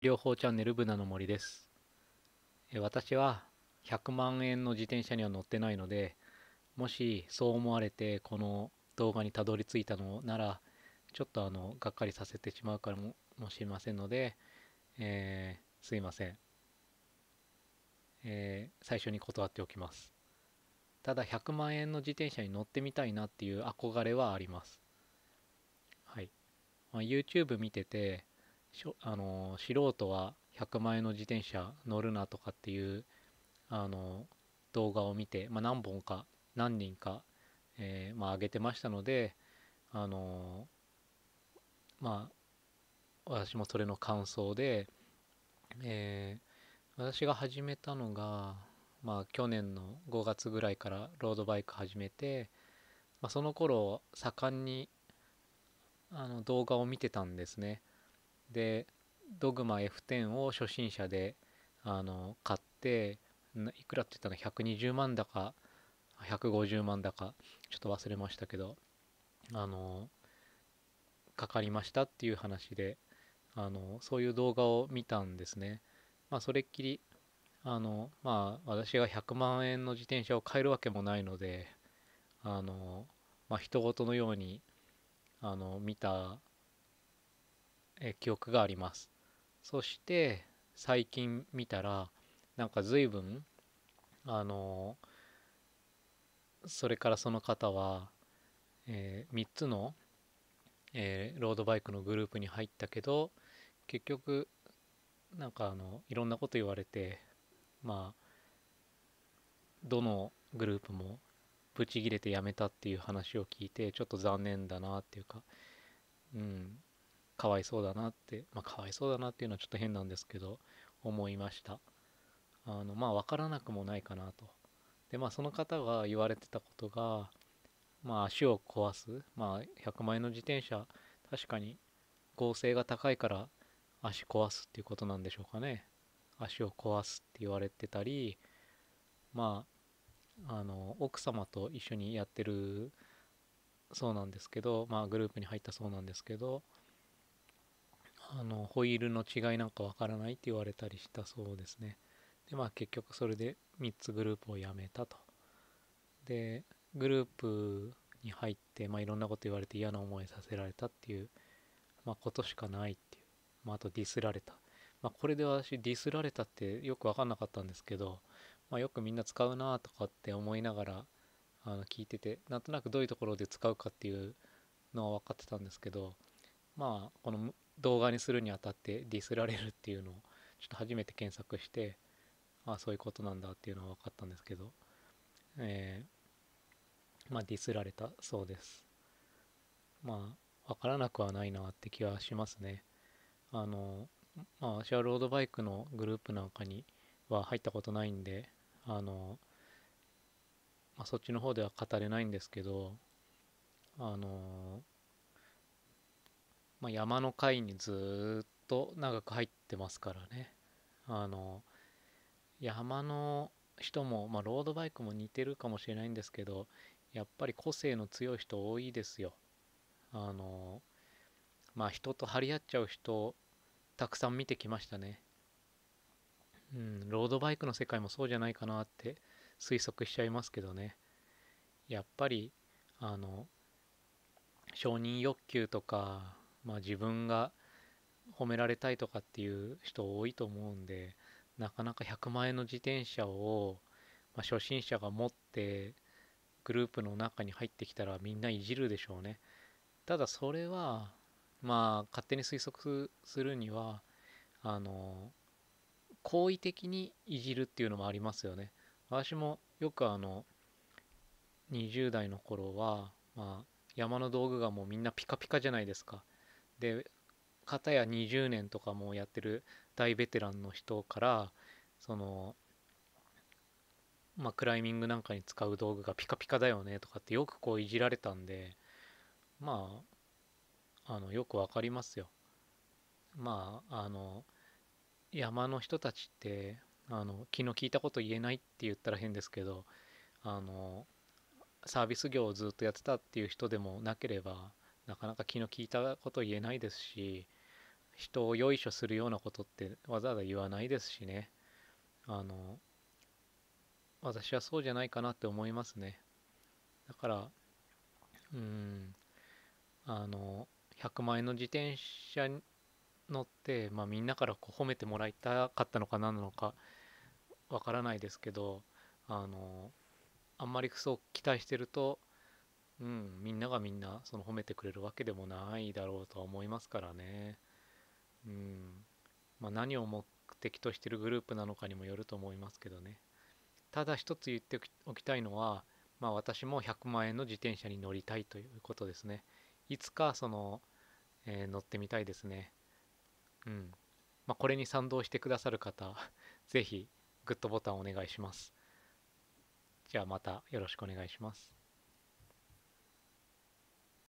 両方チャンネルブナの森です私は100万円の自転車には乗ってないのでもしそう思われてこの動画にたどり着いたのならちょっとあのがっかりさせてしまうかもしれませんので、えー、すいません、えー、最初に断っておきますただ100万円の自転車に乗ってみたいなっていう憧れはありますはい、まあ、YouTube 見ててあの素人は100万円の自転車乗るなとかっていうあの動画を見て、まあ、何本か何人か、えー、まあ、上げてましたのであのまあ私もそれの感想で、えー、私が始めたのが、まあ、去年の5月ぐらいからロードバイク始めて、まあ、その頃盛んにあの動画を見てたんですね。でドグマ F10 を初心者であの買っていくらって言ったの120万だか150万だかちょっと忘れましたけどあのかかりましたっていう話であのそういう動画を見たんですね。まあ、それっきりあのまあ私が100万円の自転車を買えるわけもないのであのまあ人事のようにあの見たえ記憶がありますそして最近見たらなんか随分あのそれからその方は、えー、3つの、えー、ロードバイクのグループに入ったけど結局なんかあのいろんなこと言われてまあどのグループもブチギレてやめたっていう話を聞いてちょっと残念だなっていうかうんかわいそうだなって、まあ、かわいそうだなっていうのはちょっと変なんですけど思いましたあのまあ分からなくもないかなとでまあその方が言われてたことがまあ足を壊すまあ100万円の自転車確かに合成が高いから足壊すっていうことなんでしょうかね足を壊すって言われてたりまああの奥様と一緒にやってるそうなんですけどまあグループに入ったそうなんですけどあのホイールの違いなんかわからないって言われたりしたそうですねでまあ結局それで3つグループをやめたとでグループに入って、まあ、いろんなこと言われて嫌な思いさせられたっていう、まあ、ことしかないっていう、まあ、あとディスられた、まあ、これで私ディスられたってよく分かんなかったんですけど、まあ、よくみんな使うなとかって思いながらあの聞いててなんとなくどういうところで使うかっていうのは分かってたんですけどまあこの動画にするにあたってディスられるっていうのをちょっと初めて検索してああそういうことなんだっていうのは分かったんですけど、えー、まあディスられたそうですまあ分からなくはないなって気はしますねあのまあ私はロードバイクのグループなんかには入ったことないんであの、まあ、そっちの方では語れないんですけどあのまあ、山の会にずっと長く入ってますからねあの山の人も、まあ、ロードバイクも似てるかもしれないんですけどやっぱり個性の強い人多いですよあのまあ人と張り合っちゃう人たくさん見てきましたねうんロードバイクの世界もそうじゃないかなって推測しちゃいますけどねやっぱりあの承認欲求とかまあ、自分が褒められたいとかっていう人多いと思うんでなかなか100万円の自転車を、まあ、初心者が持ってグループの中に入ってきたらみんないじるでしょうねただそれはまあ勝手に推測するにはあの好意的にいじるっていうのもありますよね私もよくあの20代の頃は、まあ、山の道具がもうみんなピカピカじゃないですかで片や20年とかもやってる大ベテランの人からそのまあ、クライミングなんかに使う道具がピカピカだよねとかってよくこういじられたんでまああのよくわかりますよ。まああの山の人たちってあの気の利いたこと言えないって言ったら変ですけどあのサービス業をずっとやってたっていう人でもなければなかなか気の利いたこと言えないですし人をよいしょするようなことってわざわざ言わないですしねあの私はそうじゃないかなって思いますねだからうんあの100万円の自転車に乗って、まあ、みんなからこう褒めてもらいたかったのか何なのかわからないですけどあのあんまりそを期待してるとうん、みんながみんなその褒めてくれるわけでもないだろうとは思いますからね。うんまあ、何を目的としてるグループなのかにもよると思いますけどね。ただ一つ言っておきたいのは、まあ、私も100万円の自転車に乗りたいということですね。いつかその、えー、乗ってみたいですね。うん。まあ、これに賛同してくださる方、ぜひグッドボタンお願いします。じゃあまたよろしくお願いします。